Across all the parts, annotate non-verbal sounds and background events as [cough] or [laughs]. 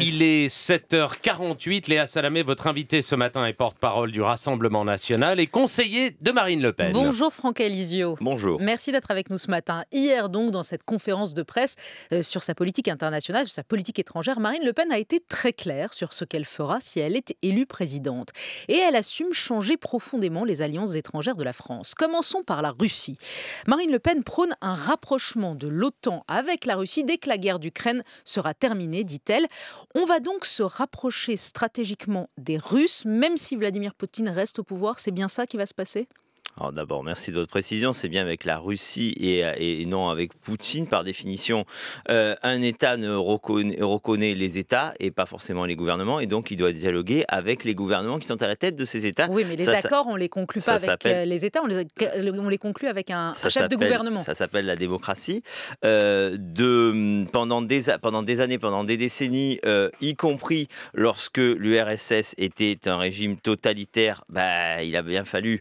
Il est 7h48. Léa Salamé, votre invitée ce matin est porte-parole du Rassemblement national et conseiller de Marine Le Pen. Bonjour Franck Elisio. Bonjour. Merci d'être avec nous ce matin. Hier, donc, dans cette conférence de presse euh, sur sa politique internationale, sur sa politique étrangère, Marine Le Pen a été très claire sur ce qu'elle fera si elle est élue présidente. Et elle assume changer profondément les alliances étrangères de la France. Commençons par la Russie. Marine Le Pen prône un rapprochement de l'OTAN avec la Russie dès que la guerre d'Ukraine sera terminée, dit-elle. On va donc se rapprocher stratégiquement des Russes, même si Vladimir Poutine reste au pouvoir. C'est bien ça qui va se passer d'abord, merci de votre précision. C'est bien avec la Russie et, euh, non avec Poutine. Par définition, euh, un État ne reconnaît, les États et pas forcément les gouvernements. Et donc, il doit dialoguer avec les gouvernements qui sont à la tête de ces États. Oui, mais les accords, on les conclut pas avec euh, les États, on les, on les conclut avec un, chef de gouvernement. Ça s'appelle la démocratie. de, pendant, des, pendant des années, pendant des décennies, y compris lorsque l'URSS était un régime totalitaire, bah, il a bien fallu...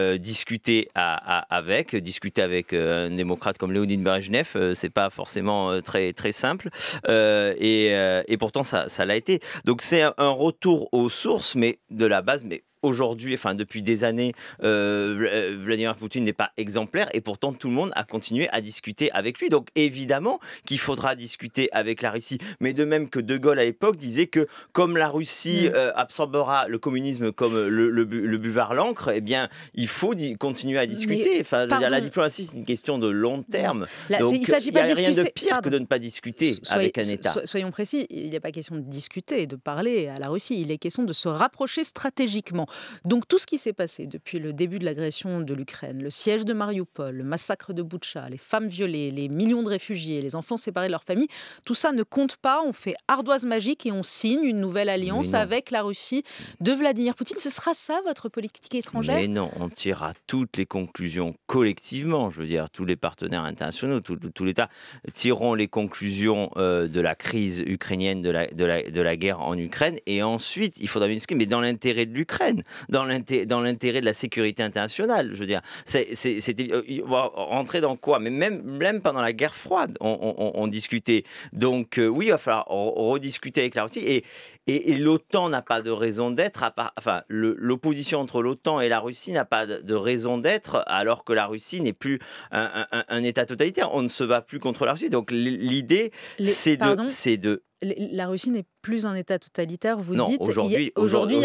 Euh, discuter avec. Discuter avec euh, un démocrate comme Léonide ce euh, c'est pas forcément très, très simple. Et, pourtant, ça l'a été. Donc, c'est un retour aux sources, mais de la base, mais aujourd'hui, enfin depuis des années, euh, euh, Vladimir Poutine n'est pas exemplaire et pourtant tout le monde a continué à discuter avec lui. Donc évidemment qu'il faudra discuter avec la Russie, mais de même que De Gaulle à l'époque disait que comme la Russie mm. euh, absorbera le communisme comme le, buvard l'encre, eh bien il faut continuer à discuter. enfin, la diplomatie c'est une question de long mm. terme. Donc il n'y a rien de pire que de ne pas discuter avec un État. soyons précis, il n'y a pas question de discuter, de parler à la Russie, il est question de se rapprocher stratégiquement. Donc tout ce qui s'est passé depuis le début de l'agression de l'Ukraine, le siège de Mariupol, le massacre de Boucha, les femmes violées, les millions de réfugiés, les enfants séparés de leur famille, tout ça ne compte pas. On fait ardoise magique et on signe une nouvelle alliance avec la Russie de Vladimir Poutine. Ce sera ça votre politique étrangère Mais non, on tirera toutes les conclusions collectivement. Je veux dire, tous les partenaires internationaux, tout, les États l'État tireront les conclusions euh, de la crise ukrainienne, de la, de la guerre en Ukraine. Et ensuite, il faudra discuter, mais dans l'intérêt de l'Ukraine dans l'intérêt de la sécurité internationale. Je veux dire, c'était euh, rentrer dans quoi Mais même, même pendant la guerre froide, on, discutait. Donc euh, oui, il va falloir rediscuter avec la Russie. Et, et, l'OTAN n'a pas de raison d'être, enfin, l'opposition entre l'OTAN et la Russie n'a pas de, raison d'être, alors que la Russie n'est plus un, État totalitaire. On ne se bat plus contre la Russie. Donc l'idée, c'est de, de la Russie n'est plus un État totalitaire, vous dites. Aujourd'hui, aujourd'hui,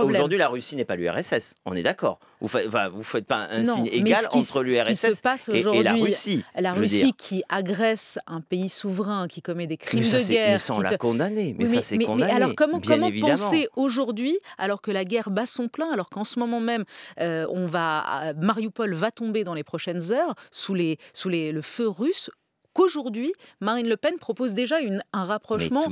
aujourd'hui, la Russie n'est pas l'URSS. On est d'accord. Vous ne vous faites pas un signe égal entre l'URSS et, la Russie. La Russie qui agresse un pays souverain, qui commet des crimes de guerre. Mais ça, on l'a condamné. Mais, ça, c'est condamné comment, penser aujourd'hui, alors que la guerre bat son plein, alors qu'en ce moment même, euh, on va, euh, Mariupol va tomber dans les prochaines heures sous, les, sous le feu russe, qu'aujourd'hui, Marine Le Pen propose déjà une, un rapprochement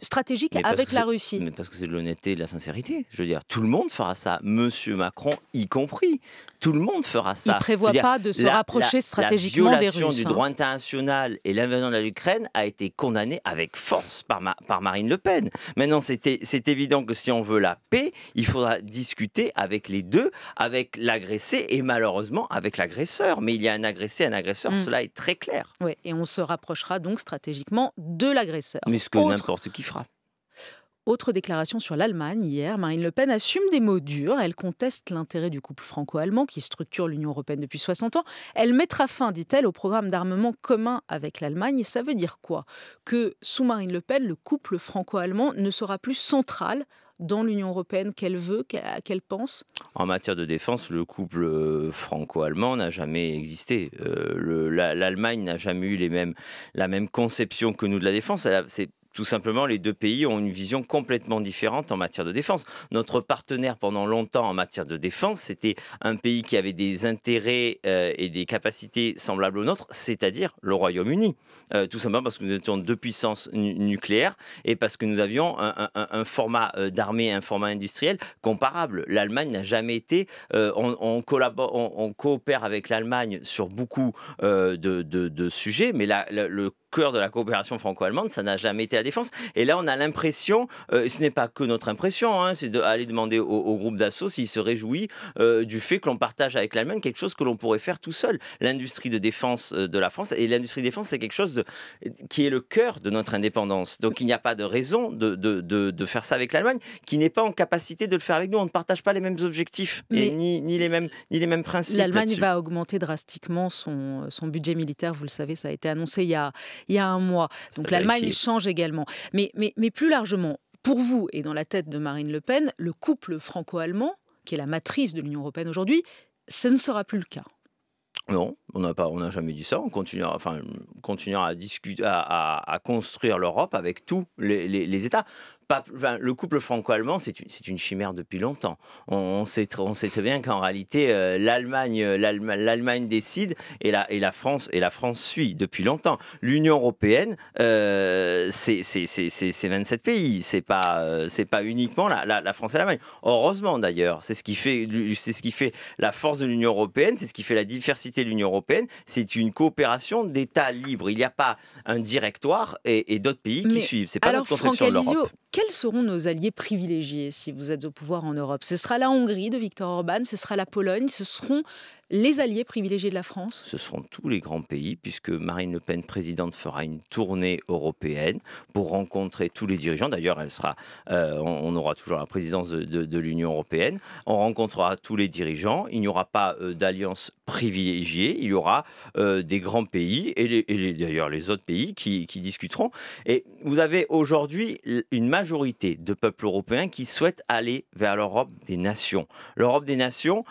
stratégique avec la Russie. Mais parce que c'est de l'honnêteté et de la sincérité. Je veux dire, tout le monde fera ça, Monsieur Macron y compris. Tout le monde fera ça. Il ne prévoit pas de se rapprocher stratégiquement des Russes. La violation du droit hein. international et l'invasion de l'Ukraine a été condamnée avec force par, par Marine Le Pen. Maintenant, c'est évident que si on veut la paix, il faudra discuter avec les deux, avec l'agressé et malheureusement avec l'agresseur. Mais il y a un agressé, un agresseur, mm. cela est très clair. Oui et on se rapprochera donc stratégiquement de l'agresseur. Mais ce que n'importe qui fera. Autre déclaration sur l'Allemagne hier, Marine Le Pen assume des mots durs, elle conteste l'intérêt du couple franco-allemand qui structure l'Union européenne depuis 60 ans. Elle mettra fin, dit-elle, au programme d'armement commun avec l'Allemagne. Et ça veut dire quoi Que sous Marine Le Pen, le couple franco-allemand ne sera plus central dans l'Union européenne qu'elle veut, qu'elle pense En matière de défense, le couple euh, franco-allemand n'a jamais existé. Euh, L'Allemagne n'a jamais eu les mêmes, la même conception que nous de la défense. Tout simplement, les deux pays ont une vision complètement différente en matière de défense. Notre partenaire pendant longtemps en matière de défense, c'était un pays qui avait des intérêts euh, et des capacités semblables aux nôtres, c'est-à-dire le Royaume-Uni. Euh, tout simplement parce que nous étions deux puissances nucléaires et parce que nous avions un, format euh, d'armée, un format industriel comparable. L'Allemagne n'a jamais été... on, coopère avec l'Allemagne sur beaucoup de, sujets, mais le cœur de la coopération franco-allemande, ça n'a jamais été la défense. Et là, on a l'impression, et euh, ce n'est pas que notre impression, hein, c'est d'aller demander au, groupe d'assaut s'il se réjouit euh, du fait que l'on partage avec l'Allemagne quelque chose que l'on pourrait faire tout seul. L'industrie de défense euh, de la France, et l'industrie de défense, c'est quelque chose de, qui est le cœur de notre indépendance. Donc il n'y a pas de raison de, faire ça avec l'Allemagne, qui n'est pas en capacité de le faire avec nous. On ne partage pas les mêmes objectifs, et ni, les mêmes, ni les mêmes principes. L'Allemagne va augmenter drastiquement son, son budget militaire, vous le savez, ça a été annoncé il y a il y a un mois. Donc l'Allemagne change également. Mais, mais, mais plus largement, pour vous et dans la tête de Marine Le Pen, le couple franco-allemand, qui est la matrice de l'Union européenne aujourd'hui, ce ne sera plus le cas. Non, on n'a pas, on n'a jamais dit ça. On continuera, enfin, à discuter, à, construire l'Europe avec tous les États le couple franco-allemand, c'est une, chimère depuis longtemps. On, sait, on sait, très bien qu'en réalité, euh, l'Allemagne, euh, l'Allemagne décide et la, et la, France et la France suit depuis longtemps. L'Union européenne, euh, c'est 27 pays. C'est pas, euh, pas uniquement la, France et l'Allemagne. Heureusement d'ailleurs, c'est ce qui fait, c'est ce qui fait la force de l'Union européenne, c'est ce qui fait la diversité de l'Union européenne. C'est une coopération d'États libres. Il n'y a pas un directoire et, d'autres pays qui suivent. suivent. C'est pas la notre conception de l'Europe quels seront nos alliés privilégiés si vous êtes au pouvoir en Europe Ce sera la Hongrie de Viktor Orban, ce sera la Pologne, ce seront les alliés privilégiés de la France Ce seront tous les grands pays, puisque Marine Le Pen, présidente, fera une tournée européenne pour rencontrer tous les dirigeants. D'ailleurs, elle sera, euh, on, aura toujours la présidence de, l'Union européenne. On rencontrera tous les dirigeants. Il n'y aura pas euh, d'alliance privilégiée. Il y aura euh, des grands pays et, d'ailleurs les autres pays qui, discuteront. Et vous avez aujourd'hui une majorité de peuples européens qui souhaitent aller vers l'Europe des nations. L'Europe des nations,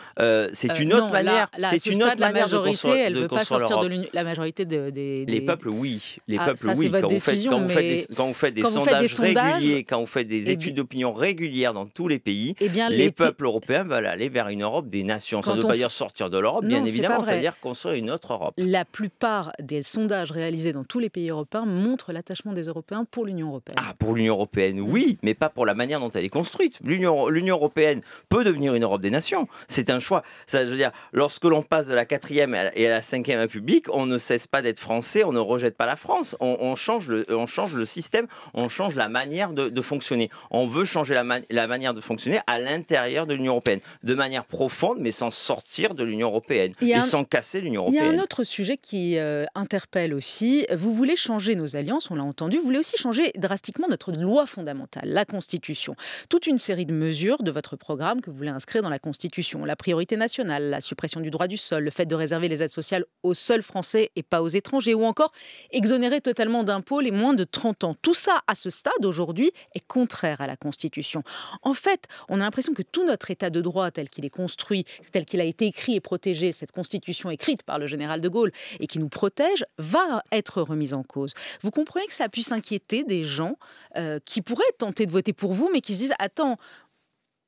c'est une autre manière c'est une autre la majorité, elle ne veut pas sortir de l'Union. La majorité des, Les peuples, oui. Les peuples, oui. Quand, décision, on fait, des, quand, on fait, des, sondages réguliers, quand on fait des eh études d'opinion régulières dans tous les pays, eh les, peuples européens veulent aller vers une Europe des nations. Ça ne veut pas dire sortir de l'Europe, bien évidemment, ça veut dire construire une autre Europe. La plupart des sondages réalisés dans tous les pays européens montrent l'attachement des Européens pour l'Union européenne. Ah, pour l'Union européenne, oui, mm. mais pas pour la manière dont elle est construite. L'Union européenne peut devenir une Europe des nations. C'est un choix. Ça veut dire, lorsque lorsque l'on passe de la quatrième et à la cinquième République, on ne cesse pas d'être français, on ne rejette pas la France, on, change, le, on change le système, on change la manière de, fonctionner. On veut changer la, la manière de fonctionner à l'intérieur de l'Union européenne, de manière profonde, mais sans sortir de l'Union européenne et sans casser l'Union européenne. Il y a un autre sujet qui euh, interpelle aussi. Vous voulez changer nos alliances, on l'a entendu, vous voulez aussi changer drastiquement notre loi fondamentale, la Constitution. Toute une série de mesures de votre programme que vous voulez inscrire dans la Constitution, la priorité nationale, la suppression du du droit du sol, le fait de réserver les aides sociales aux seuls Français et pas aux étrangers, ou encore exonérer totalement d'impôts les moins de 30 ans. Tout ça, à ce stade, aujourd'hui, est contraire à la Constitution. En fait, on a l'impression que tout notre État de droit, tel qu'il est construit, tel qu'il a été écrit et protégé, cette Constitution écrite par le général de Gaulle et qui nous protège, va être remise en cause. Vous comprenez que ça puisse inquiéter des gens euh, qui pourraient tenter de voter pour vous, mais qui se disent, attends,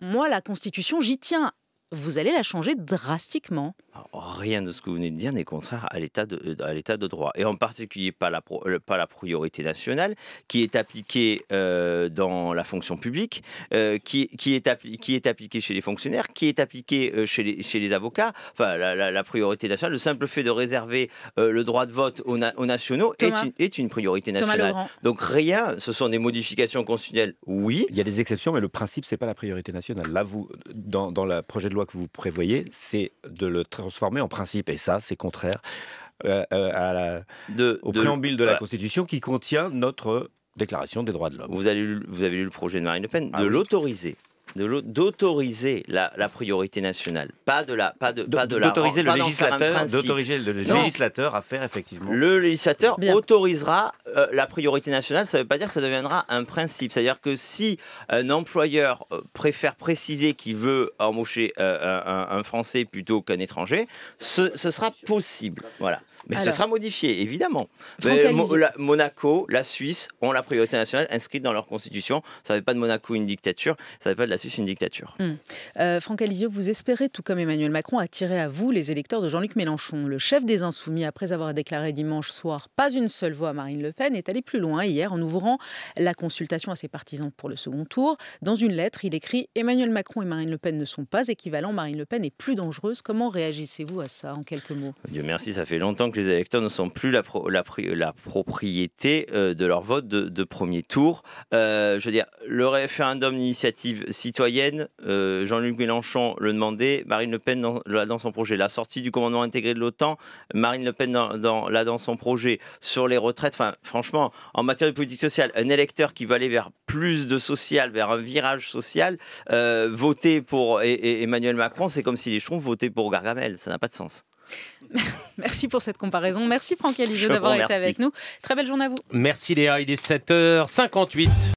moi, la Constitution, j'y tiens vous allez la changer drastiquement rien de ce que vous venez de dire n'est contraire à l'état de, euh, à l'état de droit, et en particulier pas la, euh, pas la priorité nationale, qui est appliquée euh, dans la fonction publique, qui, qui, est qui est appliquée chez les fonctionnaires, qui est appliquée chez les, chez les avocats. Enfin, la, priorité nationale, le simple fait de réserver le droit de vote aux, nationaux est, une, priorité nationale. Donc rien, ce sont des modifications constitutionnelles, oui. Il y a des exceptions, mais le principe, c'est pas la priorité nationale. Là, vous, dans, le projet de loi que vous prévoyez, c'est de le tra- transformé en principe. Et ça, c'est contraire euh, euh, au préambule de la Constitution qui contient notre euh, Déclaration des droits de l'homme. Vous, avez lu, le projet de Marine Le Pen, de ah l'autoriser d'autoriser la, priorité nationale, pas de la, pas de, pas d'autoriser le législateur, d'autoriser à faire effectivement. Le législateur autorisera euh, la priorité nationale, ça ne veut pas dire que ça deviendra un principe. C'est-à-dire que si un employeur euh, préfère préciser qu'il veut embaucher euh, un, Français plutôt qu'un étranger, ce, ce sera possible. Voilà. Mais ce sera modifié, évidemment. Monaco, la Suisse ont la priorité nationale inscrite dans leur constitution. Ça ne pas de Monaco une dictature, ça ne pas de la Suisse une dictature. Hmm. Euh, Franck Alizio, vous espérez, tout comme Emmanuel Macron, attirer à vous les électeurs de Jean-Luc Mélenchon. Le chef des Insoumis, après avoir déclaré dimanche soir pas une seule voix à Marine Le Pen, est allé plus loin hier en ouvrant la consultation à ses partisans pour le second tour. Dans une lettre, il écrit Emmanuel Macron et Marine Le Pen ne sont pas équivalents, Marine Le Pen est plus dangereuse. Comment réagissez-vous à ça en quelques mots Dieu merci, ça fait longtemps que les électeurs ne sont plus la, la, propriété euh, de leur vote de, premier tour. Euh, je veux dire, le référendum d'initiative citoyenne, euh, Jean-Luc Mélenchon le demandait, Marine Le Pen dans, dans son projet. La sortie du commandement intégré de l'OTAN, Marine Le Pen dans, dans, dans son projet. Sur les retraites, enfin, franchement, en matière de politique sociale, un électeur qui va aller vers plus de social, vers un virage social, voter pour Emmanuel Macron, c'est comme si les chevaux votaient pour Gargamel. Ça n'a pas de sens. [laughs] Merci pour cette comparaison. Merci Franck Eligio d'avoir été avec nous. Très belle journée à vous. Merci Léa, il est 7h58.